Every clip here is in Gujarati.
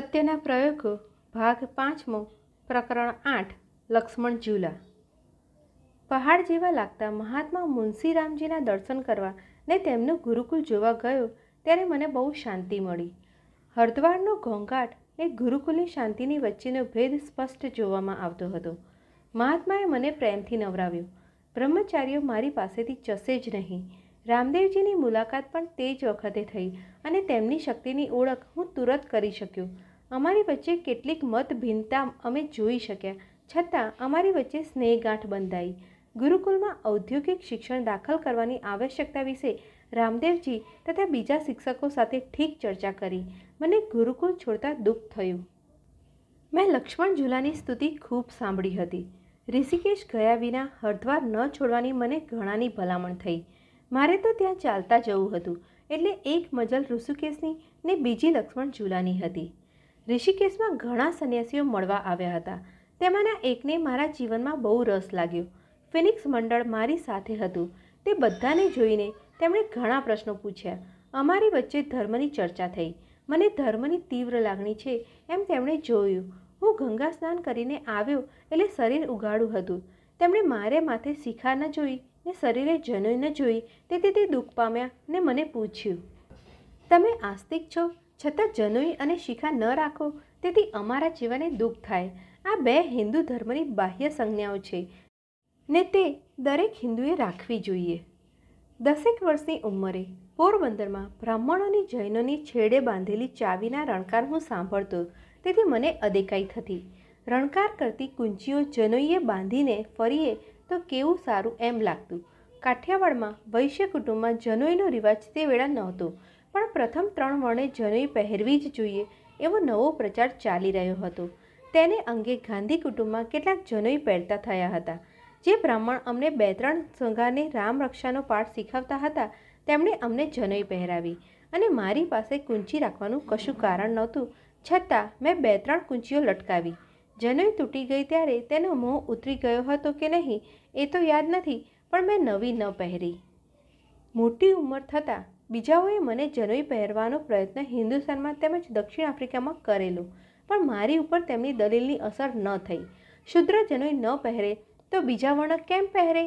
સત્યના પ્રયોગો ભાગ પાંચમો પ્રકરણ આઠ લક્ષ્મણ ઝૂલા પહાડ જેવા લાગતા મહાત્મા મુનશી રામજીના દર્શન કરવા ને તેમનું ગુરુકુલ જોવા ગયો ત્યારે મને બહુ શાંતિ મળી હરદ્વારનો ઘોંઘાટ એ ગુરુકુલની શાંતિની વચ્ચેનો ભેદ સ્પષ્ટ જોવામાં આવતો હતો મહાત્માએ મને પ્રેમથી નવરાવ્યો બ્રહ્મચારીઓ મારી પાસેથી ચસે જ નહીં રામદેવજીની મુલાકાત પણ તે જ વખતે થઈ અને તેમની શક્તિની ઓળખ હું તુરંત કરી શક્યો અમારી વચ્ચે કેટલીક મતભિન્નતા અમે જોઈ શક્યા છતાં અમારી વચ્ચે સ્નેહગાંઠ બંધાઈ ગુરુકુલમાં ઔદ્યોગિક શિક્ષણ દાખલ કરવાની આવશ્યકતા વિશે રામદેવજી તથા બીજા શિક્ષકો સાથે ઠીક ચર્ચા કરી મને ગુરુકુલ છોડતા દુઃખ થયું મેં લક્ષ્મણ ઝૂલાની સ્તુતિ ખૂબ સાંભળી હતી ઋષિકેશ ગયા વિના હરદ્વાર ન છોડવાની મને ઘણાની ભલામણ થઈ મારે તો ત્યાં ચાલતા જવું હતું એટલે એક મજલ ઋષિકેશની ને બીજી લક્ષ્મણ ઝૂલાની હતી ઋષિકેશમાં ઘણા સન્યાસીઓ મળવા આવ્યા હતા તેમાંના એકને મારા જીવનમાં બહુ રસ લાગ્યો ફિનિક્સ મંડળ મારી સાથે હતું તે બધાને જોઈને તેમણે ઘણા પ્રશ્નો પૂછ્યા અમારી વચ્ચે ધર્મની ચર્ચા થઈ મને ધર્મની તીવ્ર લાગણી છે એમ તેમણે જોયું હું ગંગા સ્નાન કરીને આવ્યો એટલે શરીર ઉગાડું હતું તેમણે મારે માથે શિખા ન જોઈ ને શરીરે જનોઈ ન જોઈ તેથી તે દુઃખ પામ્યા ને મને પૂછ્યું તમે આસ્તિક છો છતાં જનોઈ અને શિખા ન રાખો તેથી અમારા જીવને દુઃખ થાય આ બે હિન્દુ ધર્મની બાહ્ય સંજ્ઞાઓ છે ને તે દરેક હિન્દુએ રાખવી જોઈએ દસેક વર્ષની ઉંમરે પોરબંદરમાં બ્રાહ્મણોની જૈનોની છેડે બાંધેલી ચાવીના રણકાર હું સાંભળતો તેથી મને અદેકાઈ થતી રણકાર કરતી કુંચીઓ જનોઈએ બાંધીને ફરીએ તો કેવું સારું એમ લાગતું કાઠિયાવાડમાં વૈશ્ય કુટુંબમાં જનોઈનો રિવાજ તે વેળા નહોતો પણ પ્રથમ ત્રણ વર્ણે જનોઈ પહેરવી જ જોઈએ એવો નવો પ્રચાર ચાલી રહ્યો હતો તેને અંગે ગાંધી કુટુંબમાં કેટલાક જનોઈ પહેરતા થયા હતા જે બ્રાહ્મણ અમને બે ત્રણ સંઘાને રામરક્ષાનો પાઠ શીખવતા હતા તેમણે અમને જનોઈ પહેરાવી અને મારી પાસે કુંચી રાખવાનું કશું કારણ નહોતું છતાં મેં બે ત્રણ કુંચીઓ લટકાવી જનોઈ તૂટી ગઈ ત્યારે તેનો મોં ઉતરી ગયો હતો કે નહીં એ તો યાદ નથી પણ મેં નવી ન પહેરી મોટી ઉંમર થતાં બીજાઓએ મને જનોઈ પહેરવાનો પ્રયત્ન હિન્દુસ્તાનમાં તેમજ દક્ષિણ આફ્રિકામાં કરેલો પણ મારી ઉપર તેમની દલીલની અસર ન થઈ શુદ્ર જનોઈ ન પહેરે તો બીજા વર્ણ કેમ પહેરે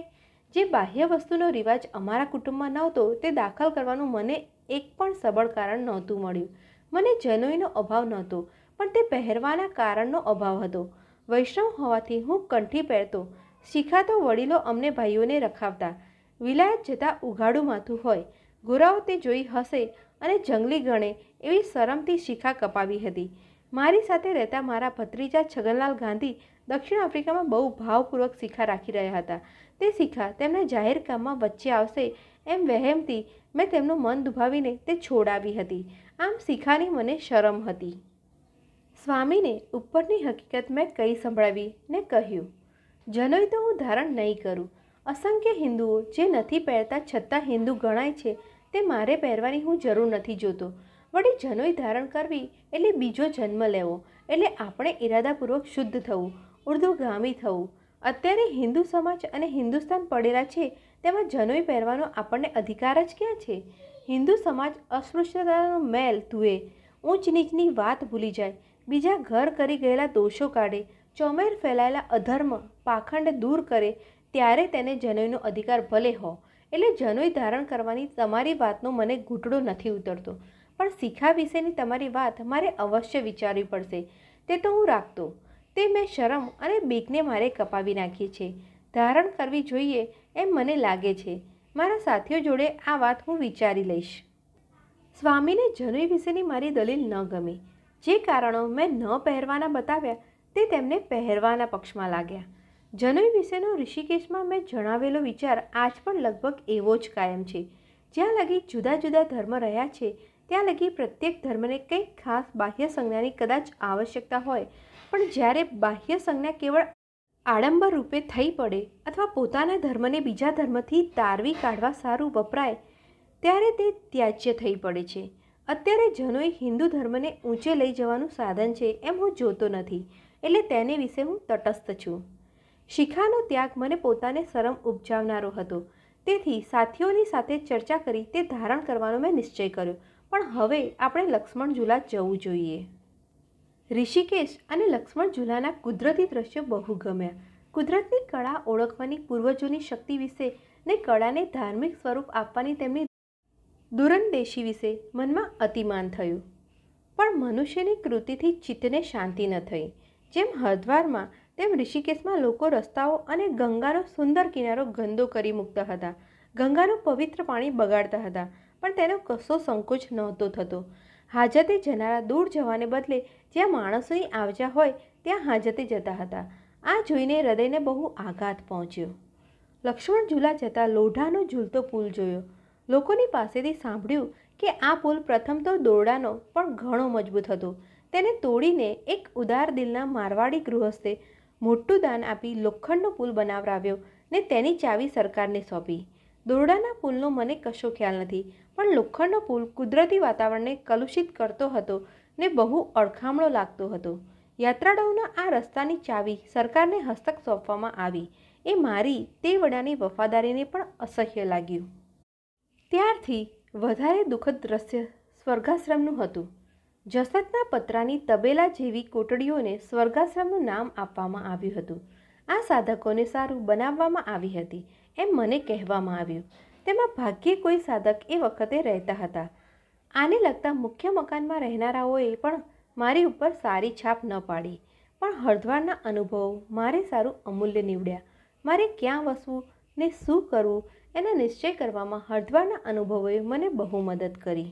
જે બાહ્ય વસ્તુનો રિવાજ અમારા કુટુંબમાં નહોતો તે દાખલ કરવાનું મને એક પણ સબળ કારણ નહોતું મળ્યું મને જનોઈનો અભાવ નહોતો પણ તે પહેરવાના કારણનો અભાવ હતો વૈષ્ણવ હોવાથી હું કંઠી પહેરતો શીખાતો વડીલો અમને ભાઈઓને રખાવતા વિલાયત જતાં ઉઘાડું માથું હોય ગુરાઓ તે જોઈ હશે અને જંગલી ગણે એવી શરમથી શીખા કપાવી હતી મારી સાથે રહેતા મારા ભત્રીજા છગનલાલ ગાંધી દક્ષિણ આફ્રિકામાં બહુ ભાવપૂર્વક શીખા રાખી રહ્યા હતા તે શીખા તેમના જાહેર કામમાં વચ્ચે આવશે એમ વહેમથી મેં તેમનું મન દુભાવીને તે છોડાવી હતી આમ શીખાની મને શરમ હતી સ્વામીને ઉપરની હકીકત મેં કઈ સંભળાવી ને કહ્યું જનોઈ તો હું ધારણ નહીં કરું અસંખ્ય હિન્દુઓ જે નથી પહેરતા છતાં હિન્દુ ગણાય છે તે મારે પહેરવાની હું જરૂર નથી જોતો વળી જનોઈ ધારણ કરવી એટલે બીજો જન્મ લેવો એટલે આપણે ઇરાદાપૂર્વક શુદ્ધ થવું ઉર્દુગામી થવું અત્યારે હિન્દુ સમાજ અને હિન્દુસ્તાન પડેલા છે તેમાં જનોઈ પહેરવાનો આપણને અધિકાર જ ક્યાં છે હિન્દુ સમાજ અસ્પૃશ્યતાનો મેલ ધુએ ઊંચ નીચની વાત ભૂલી જાય બીજા ઘર કરી ગયેલા દોષો કાઢે ચોમેર ફેલાયેલા અધર્મ પાખંડ દૂર કરે ત્યારે તેને જનોઈનો અધિકાર ભલે હો એટલે જનોઈ ધારણ કરવાની તમારી વાતનો મને ઘૂંટડો નથી ઉતરતો પણ શીખા વિશેની તમારી વાત મારે અવશ્ય વિચારવી પડશે તે તો હું રાખતો તે મેં શરમ અને બીકને મારે કપાવી નાખી છે ધારણ કરવી જોઈએ એમ મને લાગે છે મારા સાથીઓ જોડે આ વાત હું વિચારી લઈશ સ્વામીને જનોઈ વિશેની મારી દલીલ ન ગમી જે કારણો મેં ન પહેરવાના બતાવ્યા તે તેમને પહેરવાના પક્ષમાં લાગ્યા જનોઈ વિશેનો ઋષિકેશમાં મેં જણાવેલો વિચાર આજ પણ લગભગ એવો જ કાયમ છે જ્યાં લગી જુદા જુદા ધર્મ રહ્યા છે ત્યાં લગી પ્રત્યેક ધર્મને કંઈક ખાસ બાહ્ય સંજ્ઞાની કદાચ આવશ્યકતા હોય પણ જ્યારે બાહ્ય સંજ્ઞા કેવળ આડંબર રૂપે થઈ પડે અથવા પોતાના ધર્મને બીજા ધર્મથી તારવી કાઢવા સારું વપરાય ત્યારે તે ત્યાજ્ય થઈ પડે છે અત્યારે જનોઈ હિન્દુ ધર્મને ઊંચે લઈ જવાનું સાધન છે એમ હું જોતો નથી એટલે તેને વિશે હું તટસ્થ છું શિખાનો ત્યાગ મને પોતાને શરમ ઉપજાવનારો હતો તેથી સાથીઓની સાથે ચર્ચા કરી તે ધારણ કરવાનો મેં નિશ્ચય કર્યો પણ હવે આપણે લક્ષ્મણ ઝૂલા જવું જોઈએ ઋષિકેશ અને લક્ષ્મણ ઝૂલાના કુદરતી દ્રશ્યો બહુ ગમ્યા કુદરતની કળા ઓળખવાની પૂર્વજોની શક્તિ વિશે ને કળાને ધાર્મિક સ્વરૂપ આપવાની તેમની દુરંદેશી વિશે મનમાં અતિમાન થયું પણ મનુષ્યની કૃતિથી ચિત્તને શાંતિ ન થઈ જેમ હરદ્વારમાં તેમ ઋષિકેશમાં લોકો રસ્તાઓ અને ગંગાનો સુંદર કિનારો ગંદો કરી મૂકતા હતા ગંગાનું પવિત્ર પાણી બગાડતા હતા પણ તેનો કશો સંકોચ નહોતો થતો હાજતે જનારા દૂર જવાને બદલે જ્યાં માણસોની આવજા હોય ત્યાં હાજતે જતા હતા આ જોઈને હૃદયને બહુ આઘાત પહોંચ્યો લક્ષ્મણ ઝૂલા જતાં લોઢાનો ઝૂલતો પુલ જોયો લોકોની પાસેથી સાંભળ્યું કે આ પુલ પ્રથમ તો દોરડાનો પણ ઘણો મજબૂત હતો તેને તોડીને એક ઉદાર દિલના મારવાડી ગૃહસ્થે મોટું દાન આપી લોખંડનો પુલ બનાવરાવ્યો ને તેની ચાવી સરકારને સોંપી દોરડાના પુલનો મને કશો ખ્યાલ નથી પણ લોખંડનો પુલ કુદરતી વાતાવરણને કલુષિત કરતો હતો ને બહુ અળખામણો લાગતો હતો યાત્રાળુઓના આ રસ્તાની ચાવી સરકારને હસ્તક સોંપવામાં આવી એ મારી તે વડાની વફાદારીને પણ અસહ્ય લાગ્યું ત્યારથી વધારે દુઃખદ દ્રશ્ય સ્વર્ગાશ્રમનું હતું જસતના પતરાની તબેલા જેવી કોટડીઓને સ્વર્ગાશ્રમનું નામ આપવામાં આવ્યું હતું આ સાધકોને સારું બનાવવામાં આવી હતી એમ મને કહેવામાં આવ્યું તેમાં ભાગ્યે કોઈ સાધક એ વખતે રહેતા હતા આને લગતા મુખ્ય મકાનમાં રહેનારાઓએ પણ મારી ઉપર સારી છાપ ન પાડી પણ હળદવારના અનુભવો મારે સારું અમૂલ્ય નીવડ્યા મારે ક્યાં વસવું ને શું કરવું એના નિશ્ચય કરવામાં હરદ્વાના અનુભવોએ મને બહુ મદદ કરી